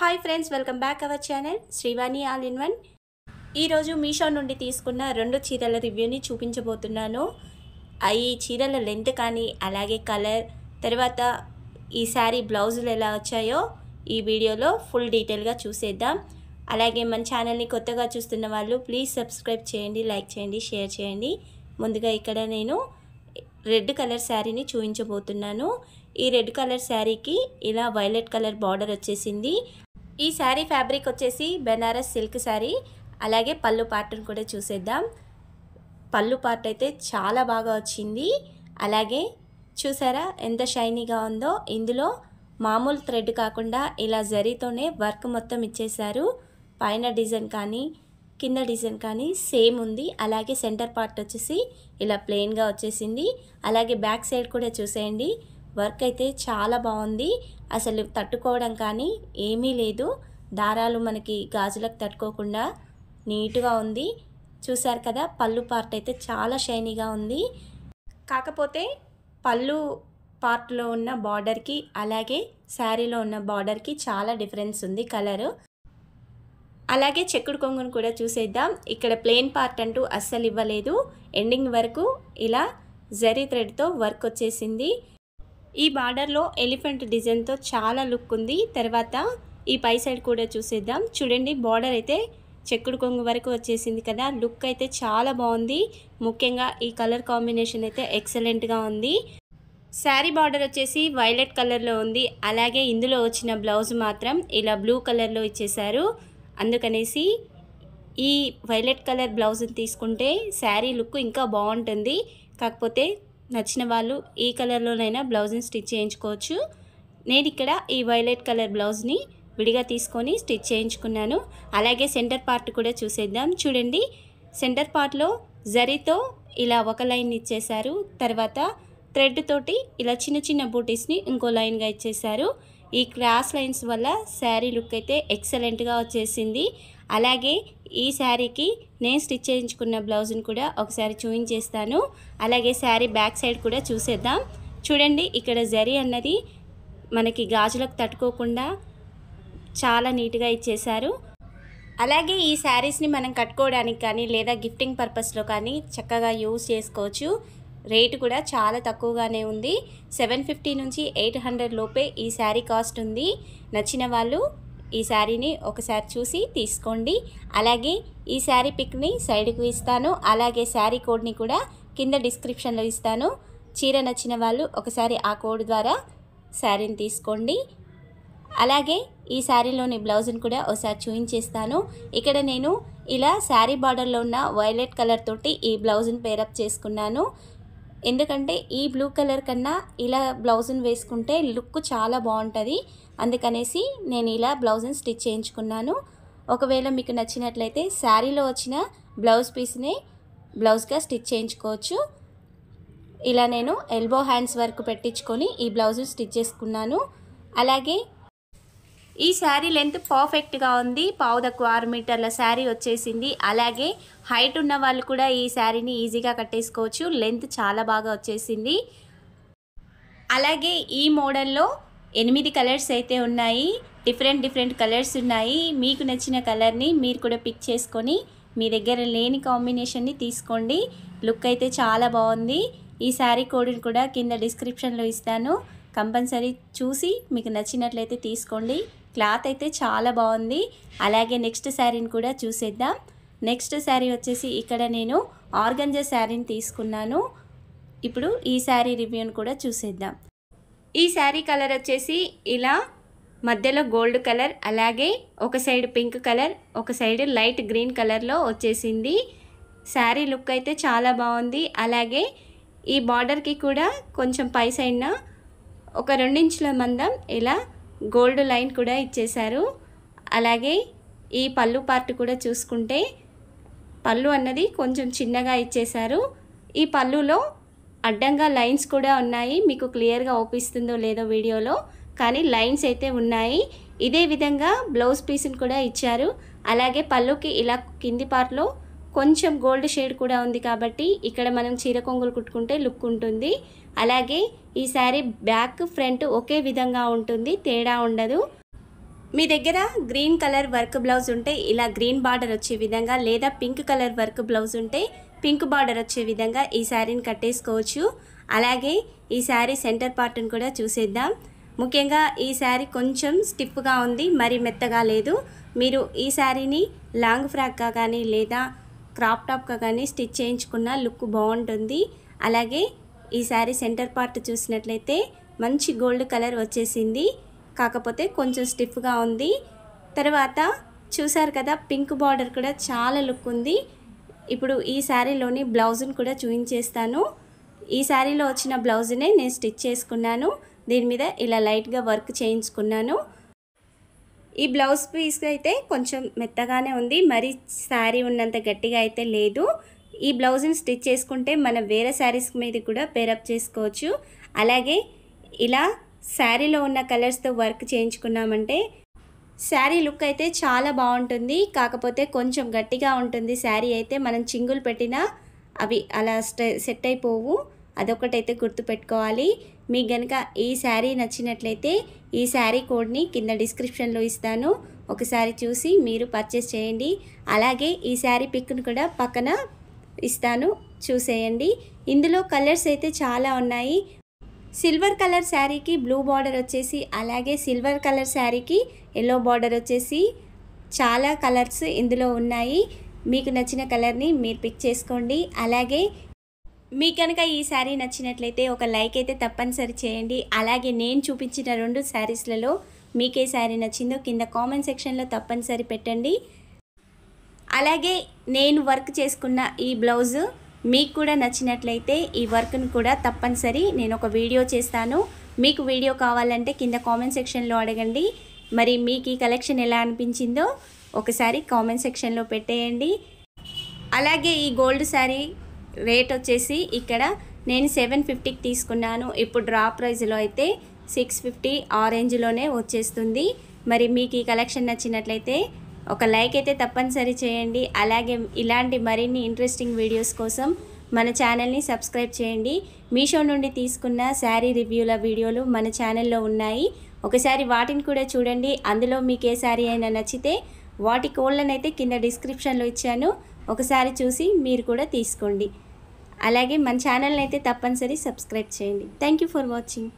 hi friends welcome back our channel Srivani all in one ఈరోజు మీషో నుండి తీసుకున్న రెండు చీరల రివ్యూని చూపించబోతున్నాను అవి చీరల లెంత్ కానీ అలాగే కలర్ తర్వాత ఈ శారీ బ్లౌజులు ఎలా వచ్చాయో ఈ వీడియోలో ఫుల్ డీటెయిల్గా చూసేద్దాం అలాగే మన ఛానల్ని కొత్తగా చూస్తున్న వాళ్ళు ప్లీజ్ సబ్స్క్రైబ్ చేయండి లైక్ చేయండి షేర్ చేయండి ముందుగా ఇక్కడ నేను రెడ్ కలర్ శారీని చూపించబోతున్నాను ఈ రెడ్ కలర్ శారీకి ఇలా వైలెట్ కలర్ బార్డర్ వచ్చేసింది ఈ శారీ ఫ్యాబ్రిక్ వచ్చేసి బెనారస్ సిల్క్ శారీ అలాగే పళ్ళు పార్ట్ని కూడా చూసేద్దాం పళ్ళు పార్ట్ అయితే చాలా బాగా వచ్చింది అలాగే చూసారా ఎంత షైనీగా ఉందో ఇందులో మామూలు థ్రెడ్ కాకుండా ఇలా జరీతోనే వర్క్ మొత్తం ఇచ్చేశారు పైన డిజైన్ కానీ కింద డిజైన్ కానీ సేమ్ ఉంది అలాగే సెంటర్ పార్ట్ వచ్చేసి ఇలా ప్లెయిన్గా వచ్చేసింది అలాగే బ్యాక్ సైడ్ కూడా చూసేయండి వర్క్ అయితే చాలా బాగుంది అసలు తట్టుకోవడం కానీ ఏమీ లేదు దారాలు మనకి గాజులకు తట్టుకోకుండా నీట్గా ఉంది చూశారు కదా పళ్ళు పార్ట్ అయితే చాలా షైనీగా ఉంది కాకపోతే పళ్ళు పార్ట్లో ఉన్న బార్డర్కి అలాగే శారీలో ఉన్న బార్డర్కి చాలా డిఫరెన్స్ ఉంది కలరు అలాగే చెక్కుడు కొంగును కూడా చూసేద్దాం ఇక్కడ ప్లెయిన్ పార్ట్ అంటూ అస్సలు ఇవ్వలేదు ఎండింగ్ వరకు ఇలా జరీ థ్రెడ్తో వర్క్ వచ్చేసింది ఈ బార్డర్లో ఎలిఫెంట్ డిజైన్తో చాలా లుక్ ఉంది తర్వాత ఈ పై సైడ్ కూడా చూసేద్దాం చూడండి బార్డర్ అయితే చెక్కుడు కొంగు వరకు వచ్చేసింది కదా లుక్ అయితే చాలా బాగుంది ముఖ్యంగా ఈ కలర్ కాంబినేషన్ అయితే ఎక్సలెంట్గా ఉంది శారీ బార్డర్ వచ్చేసి వైలెట్ కలర్లో ఉంది అలాగే ఇందులో వచ్చిన బ్లౌజ్ మాత్రం ఇలా బ్లూ కలర్లో ఇచ్చేశారు అందుకనేసి ఈ వైలెట్ కలర్ బ్లౌజ్ని తీసుకుంటే శారీ లుక్ ఇంకా బాగుంటుంది కాకపోతే నచ్చిన వాళ్ళు ఏ కలర్లోనైనా బ్లౌజ్ని స్టిచ్ చేయించుకోవచ్చు నేను ఇక్కడ ఈ వైలెట్ కలర్ బ్లౌజ్ని విడిగా తీసుకొని స్టిచ్ చేయించుకున్నాను అలాగే సెంటర్ పార్ట్ కూడా చూసేద్దాం చూడండి సెంటర్ పార్ట్లో జరీతో ఇలా ఒక లైన్ ఇచ్చేశారు తర్వాత థ్రెడ్ తోటి ఇలా చిన్న చిన్న బూటీస్ని ఇంకో లైన్గా ఇచ్చేశారు ఈ క్రాస్ లైన్స్ వల్ల శారీ లుక్ అయితే ఎక్సలెంట్గా వచ్చేసింది అలాగే ఈ శారీకి నేను స్టిచ్ చేయించుకున్న బ్లౌజ్ని కూడా ఒకసారి చూయించేస్తాను అలాగే శారీ బ్యాక్ సైడ్ కూడా చూసేద్దాం చూడండి ఇక్కడ జరీ అన్నది మనకి గాజులకు తట్టుకోకుండా చాలా నీట్గా ఇచ్చేశారు అలాగే ఈ శారీస్ని మనం కట్టుకోవడానికి కానీ లేదా గిఫ్టింగ్ పర్పస్లో కానీ చక్కగా యూస్ చేసుకోవచ్చు రేటు కూడా చాలా తక్కువగానే ఉంది సెవెన్ ఫిఫ్టీ నుంచి ఎయిట్ హండ్రెడ్ లోపే ఈ శారీ కాస్ట్ ఉంది నచ్చిన వాళ్ళు ఈ శారీని ఒకసారి చూసి తీసుకోండి అలాగే ఈ శారీ పిక్ని సైడ్కు ఇస్తాను అలాగే శారీ కోడ్ని కూడా కింద డిస్క్రిప్షన్లో ఇస్తాను చీర నచ్చిన వాళ్ళు ఒకసారి ఆ కోడ్ ద్వారా శారీని తీసుకోండి అలాగే ఈ శారీలోని బ్లౌజ్ని కూడా ఒకసారి చూపించేస్తాను ఇక్కడ నేను ఇలా శారీ బార్డర్లో ఉన్న వైలెట్ కలర్ తోటి ఈ బ్లౌజ్ని పేరప్ చేసుకున్నాను ఎందుకంటే ఈ బ్లూ కలర్ కన్నా ఇలా బ్లౌజ్ని వేసుకుంటే లుక్ చాలా బాగుంటుంది అందుకనేసి నేను ఇలా బ్లౌజ్ని స్టిచ్ చేయించుకున్నాను ఒకవేళ మీకు నచ్చినట్లయితే శారీలో వచ్చిన బ్లౌజ్ పీస్ని బ్లౌజ్గా స్టిచ్ చేయించుకోవచ్చు ఇలా నేను ఎల్బో హ్యాండ్స్ వరకు పెట్టించుకొని ఈ బ్లౌజ్ స్టిచ్ చేసుకున్నాను అలాగే ఈ శారీ లెంత్ పర్ఫెక్ట్గా ఉంది పావుదక్కు ఆరు మీటర్ల శారీ వచ్చేసింది అలాగే హైట్ ఉన్న వాళ్ళు కూడా ఈ శారీని ఈజీగా కట్టేసుకోవచ్చు లెంత్ చాలా బాగా వచ్చేసింది అలాగే ఈ మోడల్లో ఎనిమిది కలర్స్ అయితే ఉన్నాయి డిఫరెంట్ డిఫరెంట్ కలర్స్ ఉన్నాయి మీకు నచ్చిన కలర్ని మీరు కూడా పిక్ చేసుకొని మీ దగ్గర లేని కాంబినేషన్ని తీసుకోండి లుక్ అయితే చాలా బాగుంది ఈ శారీ కోడ్ని కూడా కింద డిస్క్రిప్షన్లో ఇస్తాను కంపల్సరీ చూసి మీకు నచ్చినట్లయితే తీసుకోండి క్లాత్ అయితే చాలా బాగుంది అలాగే నెక్స్ట్ శారీని కూడా చూసేద్దాం నెక్స్ట్ శారీ వచ్చేసి ఇక్కడ నేను ఆర్గంజ శారీని తీసుకున్నాను ఇప్పుడు ఈ శారీ రివ్యూని కూడా చూసేద్దాం ఈ శారీ కలర్ వచ్చేసి ఇలా మధ్యలో గోల్డ్ కలర్ అలాగే ఒక సైడ్ పింక్ కలర్ ఒక సైడ్ లైట్ గ్రీన్ కలర్లో వచ్చేసింది శారీ లుక్ అయితే చాలా బాగుంది అలాగే ఈ బార్డర్కి కూడా కొంచెం పై సైడ్న ఒక రెండించుల మందం ఇలా గోల్డ్ లైన్ కూడా ఇచ్చేశారు అలాగే ఈ పళ్ళు పార్ట్ కూడా చూసుకుంటే పళ్ళు అన్నది కొంచెం చిన్నగా ఇచ్చేశారు ఈ పళ్ళులో అడ్డంగా లైన్స్ కూడా ఉన్నాయి మీకు క్లియర్గా ఓపిస్తుందో లేదో వీడియోలో కానీ లైన్స్ అయితే ఉన్నాయి ఇదే విధంగా బ్లౌజ్ పీస్ని కూడా ఇచ్చారు అలాగే పళ్ళుకి ఇలా కింది పార్ట్లో కొంచెం గోల్డ్ షేడ్ కూడా ఉంది కాబట్టి ఇక్కడ మనం చీర కొంగులు కుట్టుకుంటే లుక్ ఉంటుంది అలాగే ఈ శారీ బ్యాక్ ఫ్రంట్ ఒకే విధంగా ఉంటుంది తేడా ఉండదు మీ దగ్గర గ్రీన్ కలర్ వర్క్ బ్లౌజ్ ఉంటే ఇలా గ్రీన్ బార్డర్ వచ్చే విధంగా లేదా పింక్ కలర్ వర్క్ బ్లౌజ్ ఉంటే పింక్ బార్డర్ వచ్చే విధంగా ఈ శారీని కట్టేసుకోవచ్చు అలాగే ఈ శారీ సెంటర్ పార్ట్ని కూడా చూసేద్దాం ముఖ్యంగా ఈ శారీ కొంచెం స్టిప్గా ఉంది మరి మెత్తగా లేదు మీరు ఈ శారీని లాంగ్ ఫ్రాక్గా కానీ లేదా క్రాప్ టాప్గా కానీ స్టిచ్ చేయించుకున్న లుక్ బాగుంటుంది అలాగే ఈ శారీ సెంటర్ పార్ట్ చూసినట్లయితే మంచి గోల్డ్ కలర్ వచ్చేసింది కాకపోతే కొంచెం స్టిఫ్గా ఉంది తర్వాత చూసారు కదా పింక్ బార్డర్ కూడా చాలా లుక్ ఉంది ఇప్పుడు ఈ శారీలోని బ్లౌజ్ని కూడా చూపించేస్తాను ఈ శారీలో వచ్చిన బ్లౌజ్నే నేను స్టిచ్ చేసుకున్నాను దీని మీద ఇలా లైట్గా వర్క్ చేయించుకున్నాను ఈ బ్లౌజ్ పీస్ అయితే కొంచెం మెత్తగానే ఉంది మరీ శారీ ఉన్నంత గట్టిగా అయితే లేదు ఈ బ్లౌజ్ని స్టిచ్ చేసుకుంటే మనం వేరే శారీస్ మీద కూడా పేరప్ చేసుకోవచ్చు అలాగే ఇలా శారీలో ఉన్న కలర్స్తో వర్క్ చేయించుకున్నామంటే శారీ లుక్ అయితే చాలా బాగుంటుంది కాకపోతే కొంచెం గట్టిగా ఉంటుంది శారీ అయితే మనం చింగులు పెట్టినా అవి అలా సెట్ అయిపోవు అదొకటైతే గుర్తుపెట్టుకోవాలి మీకు గనక ఈ శారీ నచ్చినట్లయితే ఈ శారీ కోడ్ని కింద డిస్క్రిప్షన్లో ఇస్తాను ఒకసారి చూసి మీరు పర్చేస్ చేయండి అలాగే ఈ శారీ పిక్ను కూడా పక్కన ఇస్తాను చూసేయండి ఇందులో కలర్స్ అయితే చాలా ఉన్నాయి సిల్వర్ కలర్ శారీకి బ్లూ బార్డర్ వచ్చేసి అలాగే సిల్వర్ కలర్ శారీకి ఎల్లో బార్డర్ వచ్చేసి చాలా కలర్స్ ఇందులో ఉన్నాయి మీకు నచ్చిన కలర్ని మీరు పిక్ చేసుకోండి అలాగే మీకు కనుక ఈ శారీ నచ్చినట్లయితే ఒక లైక్ అయితే తప్పనిసరి చేయండి అలాగే నేను చూపించిన రెండు శారీస్లలో మీకే శారీ నచ్చిందో కింద కామెంట్ సెక్షన్లో తప్పనిసరి పెట్టండి అలాగే నేను వర్క్ చేసుకున్న ఈ బ్లౌజు మీకు కూడా నచ్చినట్లయితే ఈ వర్క్ను కూడా తప్పనిసరి నేను ఒక వీడియో చేస్తాను మీకు వీడియో కావాలంటే కింద కామెంట్ సెక్షన్లో అడగండి మరి మీకు ఈ కలెక్షన్ ఎలా అనిపించిందో ఒకసారి కామెంట్ సెక్షన్లో పెట్టేయండి అలాగే ఈ గోల్డ్ శారీ రేట్ వచ్చేసి ఇక్కడ నేను సెవెన్ ఫిఫ్టీకి తీసుకున్నాను ఇప్పుడు డ్రా ప్రైజ్లో అయితే సిక్స్ ఫిఫ్టీ ఆ రేంజ్లోనే వచ్చేస్తుంది మరి మీకు ఈ కలెక్షన్ నచ్చినట్లయితే ఒక లైక్ అయితే తప్పనిసరి చేయండి అలాగే ఇలాంటి మరిన్ని ఇంట్రెస్టింగ్ వీడియోస్ కోసం మన ఛానల్ని సబ్స్క్రైబ్ చేయండి మీషో నుండి తీసుకున్న శారీ రివ్యూల వీడియోలు మన ఛానల్లో ఉన్నాయి ఒకసారి వాటిని కూడా చూడండి అందులో మీకు ఏ శారీ అయినా నచ్చితే వాటి కోళ్ళనైతే కింద డిస్క్రిప్షన్లో ఇచ్చాను ఒకసారి చూసి మీరు కూడా తీసుకోండి అలాగే మన ఛానల్ని అయితే తప్పనిసరి సబ్స్క్రైబ్ చేయండి థ్యాంక్ యూ ఫర్ వాచింగ్